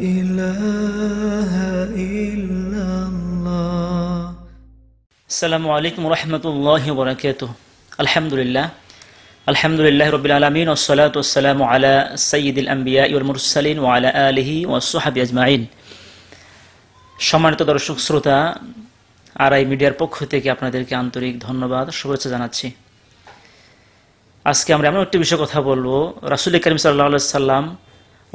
আসসালামু আলাইকুম রহমতুল্লাহ বরকাত আলহামদুলিল্লাহ আলহামদুলিল্লাহ রবিল আলমিন ওসলাত ওসালাম আলা সঈদুল আম্বিয়া ইউল মুরসালিন ওয়ালা আলহি ওসহাবি আজমাইন সম্মানিত দর্শক শ্রোতা আর আই মিডিয়ার পক্ষ থেকে আপনাদেরকে আন্তরিক ধন্যবাদ শুভেচ্ছা জানাচ্ছি আজকে আমরা এমন একটি বিষয়ে কথা বলবো রাসুল করিম সাল্লা সাল্লাম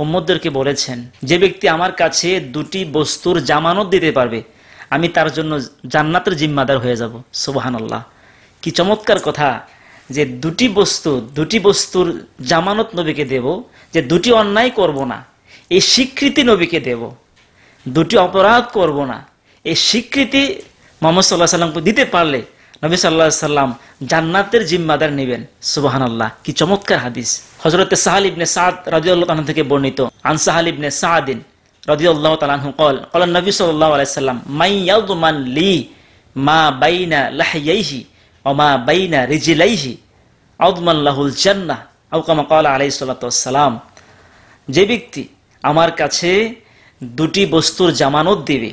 উম্মদদেরকে বলেছেন যে ব্যক্তি আমার কাছে দুটি বস্তুর জামানত দিতে পারবে আমি তার জন্য জান্নাতের জিম্মাদার হয়ে যাব সুবাহান আল্লাহ কি চমৎকার কথা যে দুটি বস্তু দুটি বস্তুর জামানত নবীকে দেব যে দুটি অন্যায় করব না এই স্বীকৃতি নবীকে দেব দুটি অপরাধ করব না এই স্বীকৃতি মোহাম্মদ সাল্লাহ সাল্লামকে দিতে পারলে নবী সাল্লা সাল্লাম জান্নাতের জিম্মাদার নেবেন সুবাহান আল্লাহ কি চমৎকার হাদিস হজরতে সাহাল ইবনে সাদ রাজিউল্লাহ থেকে বর্ণিত আন সাহাল ইবনে সাহাদিন রাজিউল্লাহ তালাহু কল কল নবী সাল্লাহ আলাইসাল্লাম মাইয়াউদ্মান লি মা বাইনা লাহাইহি ও মা বাইনা রিজিলাইহি আউদমাল্লাহুল জান্না আউকামা কল আলাই সাল্লাম যে ব্যক্তি আমার কাছে দুটি বস্তুর জামানত দেবে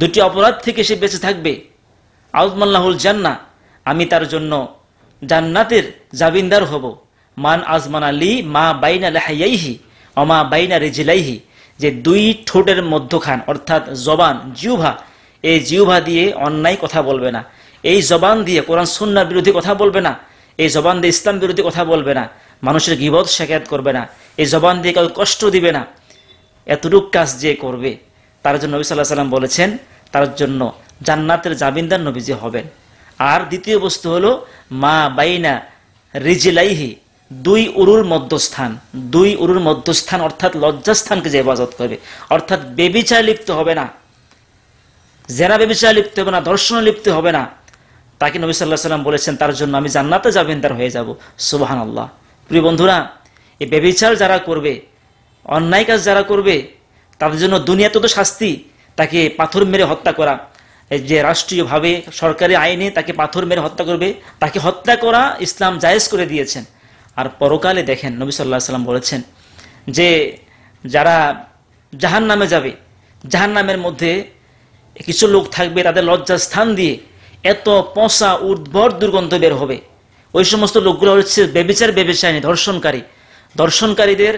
দুটি অপরাধ থেকে সে বেঁচে থাকবে আউজমাল্লাহুল জান্না আমি তার জন্য জান্নাতের জাবিন্দার হব মান আজমান আলী মা বাইনা লেহাইয়াইহি অমা বাইনা রেজিলাইহি যে দুই ঠোঁটের মধ্যখান অর্থাৎ জবান জিউভা এই জিউভা দিয়ে অন্যায় কথা বলবে না এই জবান দিয়ে কোরআন সুন্নার বিরোধী কথা বলবে না এই জবান দিয়ে ইসলাম বিরোধী কথা বলবে না মানুষের গিবত শেখায়াত করবে না এই জবান দিয়ে কাউকে কষ্ট দিবে না এতটুক কাজ যে করবে তার জন্য নবী সাল্লাহ সাল্লাম বলেছেন তার জন্য জান্নাতের জামিনদার নবীজি হবেন আর দ্বিতীয় বস্তু হলো মা বাইনা রিজিলাইহি দুই উরুর মধ্যস্থান দুই উরুর মধ্যস্থান অর্থাৎ লজ্জাস্থানকে যে হেফাজত করবে অর্থাৎ বেবিচায় লিপ্ত হবে না জেনা বেবিচায় লিপ্ত হবে না দর্শন লিপ্ত হবে না তাকে নবী সাল্লাহ সাল্লাম বলেছেন তার জন্য আমি জান্নাতে জামিনদার হয়ে যাব সুবাহান আল্লাহ প্রিয় বন্ধুরা এই বেবিচার যারা করবে অন্যায় কাজ যারা করবে তাদের জন্য দুনিয়াতে তো শাস্তি তাকে পাথর মেরে হত্যা করা যে রাষ্ট্রীয়ভাবে সরকারি আইনে তাকে পাথর মেরে হত্যা করবে তাকে হত্যা করা ইসলাম জায়েজ করে দিয়েছেন আর পরকালে দেখেন নবী সাল্লাহ সাল্লাম বলেছেন যে যারা জাহান নামে যাবে জাহান নামের মধ্যে কিছু লোক থাকবে তাদের লজ্জা স্থান দিয়ে এত পশা উদ্ভর দুর্গন্ধ বের হবে ওই সমস্ত লোকগুলো হচ্ছে বেবিচার বেবিচারী ধর্ষণকারী ধর্ষণকারীদের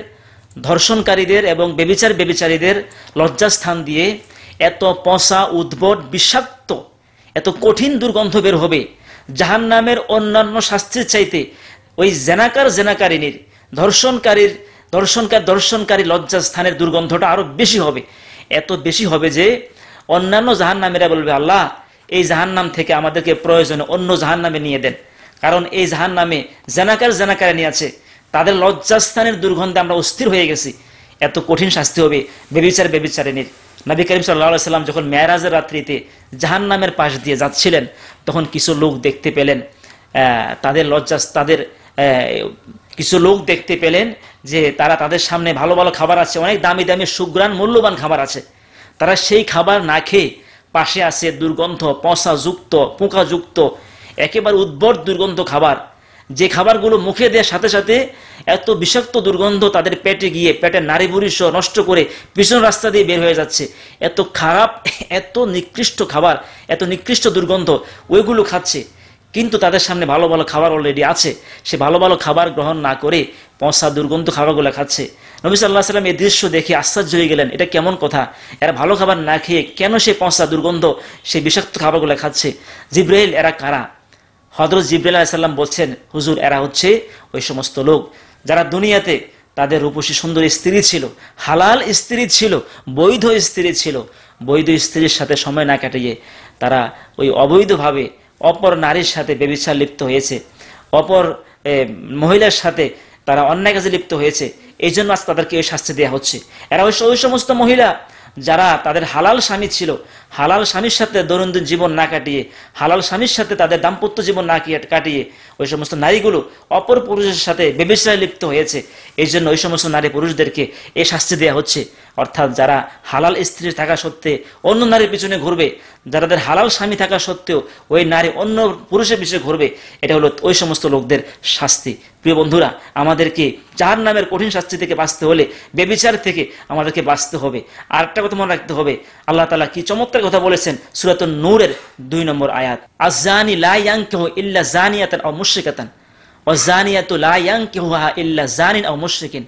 ধর্ষণকারীদের এবং বেবিচার বেবিচারীদের লজ্জাস্থান দিয়ে এত পচা উদ্ভট বিষাক্ত এত কঠিন দুর্গন্ধ বের হবে জাহান নামের অন্যান্য শাস্তির চাইতে ওই জেনাকার জেনাকারিনীর ধর্ষণকারীর দর্শনকার দর্শনকারী স্থানের দুর্গন্ধটা আরো বেশি হবে এত বেশি হবে যে অন্যান্য জাহান নামেরা বলবে আল্লাহ এই জাহান নাম থেকে আমাদেরকে প্রয়োজনে অন্য জাহান নামে নিয়ে দেন কারণ এই জাহান নামে জেনাকার জেনাকারে নিয়ে আছে তাদের লজ্জাস্থানের দুর্গন্ধে আমরা অস্থির হয়ে গেছি এত কঠিন শাস্তি হবে বেবিচার বেবিচারিনীর নবী করিম সাল্লাম যখন মেয়ারাজের রাত্রিতে জাহান নামের পাশ দিয়ে যাচ্ছিলেন তখন কিছু লোক দেখতে পেলেন তাদের লজ্জা তাদের কিছু লোক দেখতে পেলেন যে তারা তাদের সামনে ভালো ভালো খাবার আছে অনেক দামি দামি সুগ্রাণ মূল্যবান খাবার আছে তারা সেই খাবার না খেয়ে পাশে আছে দুর্গন্ধ পঁচাযুক্ত পোঁকাযুক্ত একেবারে উদ্ভট দুর্গন্ধ খাবার যে খাবারগুলো মুখে দেওয়ার সাথে সাথে এত বিষাক্ত দুর্গন্ধ তাদের পেটে গিয়ে পেটের নারী সহ নষ্ট করে পিছন রাস্তা দিয়ে বের হয়ে যাচ্ছে এত খারাপ এত নিকৃষ্ট খাবার এত নিকৃষ্ট দুর্গন্ধ ওইগুলো খাচ্ছে কিন্তু তাদের সামনে ভালো ভালো খাবার অলরেডি আছে সে ভালো ভালো খাবার গ্রহণ না করে পঁচা দুর্গন্ধ খাবারগুলো খাচ্ছে নবী সাল্লাহ সাল্লাম এই দৃশ্য দেখে আশ্চর্য হয়ে গেলেন এটা কেমন কথা এরা ভালো খাবার না খেয়ে কেন সে পঁচা দুর্গন্ধ সে বিষাক্ত খাবারগুলো খাচ্ছে জিব্রাহল এরা কারা হজরত জিবাহাম বলছেন হুজুর এরা হচ্ছে ওই সমস্ত লোক যারা দুনিয়াতে তাদের রূপসী সুন্দর স্ত্রী ছিল হালাল স্ত্রী ছিল বৈধ স্ত্রী ছিল বৈধ স্ত্রীর সাথে সময় না কাটিয়ে তারা ওই অবৈধভাবে অপর নারীর সাথে বেবিচার লিপ্ত হয়েছে অপর মহিলার সাথে তারা অন্যায় কাজে লিপ্ত হয়েছে এই জন্য আজ তাদেরকে ওই শাস্তি দেওয়া হচ্ছে এরা ওই সমস্ত মহিলা যারা তাদের হালাল স্বামী ছিল হালাল স্বামীর সাথে দৈনন্দিন জীবন না কাটিয়ে হালাল স্বামীর সাথে তাদের দাম্পত্য জীবন না কাটিয়ে ওই সমস্ত নারীগুলো অপর পুরুষের সাথে বেবিচারে লিপ্ত হয়েছে এই জন্য ওই সমস্ত নারী পুরুষদেরকে এ শাস্তি দেওয়া হচ্ছে অর্থাৎ যারা হালাল স্ত্রী থাকা সত্ত্বে অন্য নারীর পিছনে ঘুরবে যাদের হালাল স্বামী থাকা সত্ত্বেও ওই নারী অন্য পুরুষের পিছনে ঘুরবে এটা হলো ওই সমস্ত লোকদের শাস্তি প্রিয় বন্ধুরা আমাদেরকে চার নামের কঠিন শাস্তি থেকে বাঁচতে হলে বেবিচার থেকে আমাদেরকে বাঁচতে হবে আর একটা কথা মনে রাখতে হবে আল্লাহ তালা কি চমৎকার একটা কথা বলেছেন সুরাত নূরের দুই নম্বর আয়াত আজানি লাইয়াং কেহ ইল্লা জানিয়াতান ও মুশ্রিকাতান ও জানিয়াতু লাইয়াং কেহুহা ইল্লা জানিন ও মুশ্রিকিন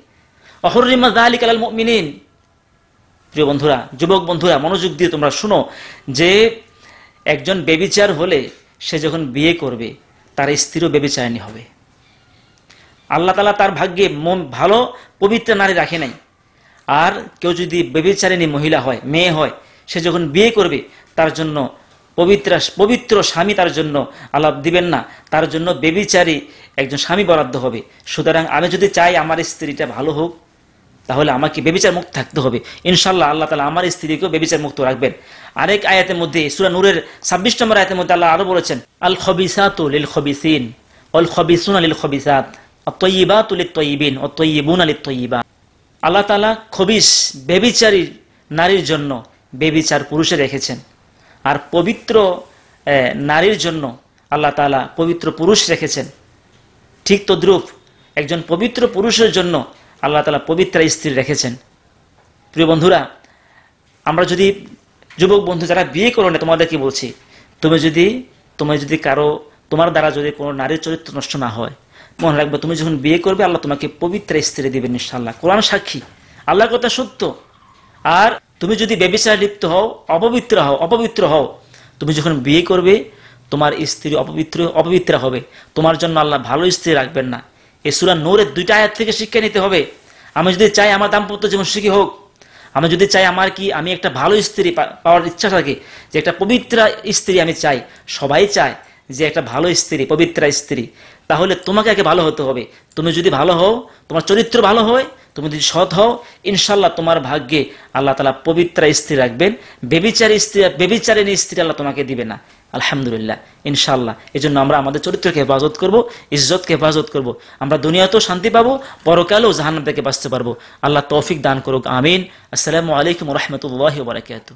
প্রিয় বন্ধুরা যুবক বন্ধুরা মনোযোগ দিয়ে তোমরা শুনো যে একজন বেবিচার হলে সে যখন বিয়ে করবে তার স্ত্রীও বেবিচারিণী হবে আল্লাহ তালা তার ভাগ্যে মন ভালো পবিত্র নারী রাখে নাই আর কেউ যদি বেবিচারিণী মহিলা হয় মেয়ে হয় সে যখন বিয়ে করবে তার জন্য পবিত্র পবিত্র স্বামী তার জন্য আলাপ দিবেন না তার জন্য বেবিচারী একজন স্বামী বরাদ্দ হবে সুতরাং আমি যদি চাই আমার স্ত্রীটা ভালো হোক তাহলে আমাকে বেবিচার মুক্ত থাকতে হবে ইনশাল্লাহ আল্লাহ তালা আমার স্ত্রীকেও বেবিচার মুক্ত রাখবেন আরেক আয়াতের মধ্যে সুরা নূরের ছাব্বিশ নম্বর আয়াতের মধ্যে আল্লাহ আরও বলেছেন আল খবিসাত লিল খবিসিন অল খবিসুন আলিল খবিসাত তৈবাত উলিত তৈবিন ও তৈবুন আলিত তৈবা আল্লাহ তালা খবিস বেবিচারীর নারীর জন্য বেবিচার পুরুষে রেখেছেন আর পবিত্র নারীর জন্য আল্লাহ তালা পবিত্র পুরুষ রেখেছেন ঠিক তদ্রুপ একজন পবিত্র পুরুষের জন্য আল্লাহ তালা পবিত্র স্ত্রী রেখেছেন প্রিয় বন্ধুরা আমরা যদি যুবক বন্ধু যারা বিয়ে করো না তোমাদেরকে বলছি তুমি যদি তোমার যদি কারো তোমার দ্বারা যদি কোনো নারীর চরিত্র নষ্ট না হয় মনে রাখবে তুমি যখন বিয়ে করবে আল্লাহ তোমাকে পবিত্র স্ত্রী দেবেন আল্লাহ কোরআন সাক্ষী আল্লাহর কথা সত্য আর তুমি যদি ব্যবসায় লিপ্ত হও অপবিত্র হও অপবিত্র হও তুমি যখন বিয়ে করবে তোমার স্ত্রী অপবিত্র অপবিত্রা হবে তোমার জন্য আল্লাহ ভালো স্ত্রী রাখবেন না এ সুরা নোরের দুইটা আয়াত থেকে শিক্ষা নিতে হবে আমি যদি চাই আমার দাম্পত্য জীবন সুখী হোক আমি যদি চাই আমার কি আমি একটা ভালো স্ত্রী পাওয়ার ইচ্ছা থাকে যে একটা পবিত্র স্ত্রী আমি চাই সবাই চায় যে একটা ভালো স্ত্রী পবিত্রা স্ত্রী তাহলে তোমাকে আগে ভালো হতে হবে তুমি যদি ভালো হও তোমার চরিত্র ভালো হয় তুমি যদি সৎ হও ইনশাল্লাহ তোমার ভাগ্যে আল্লাহ তালা পবিত্রা স্ত্রী রাখবেন বেবিচারী স্ত্রী বেবিচারিণ স্ত্রী আল্লাহ তোমাকে দিবে না আলহামদুলিল্লাহ ইনশাল্লাহ এই জন্য আমরা আমাদের চরিত্রকে হেফাজত করবো ইজ্জতকে হেফাজত করব আমরা দুনিয়াতেও শান্তি পাবো পরকালেও জাহান্ন থেকে বাঁচতে পারবো আল্লাহ তৌফিক দান করুক আমিন আসসালামু আলাইকুম রহমতুল্লাহ বারাকাতু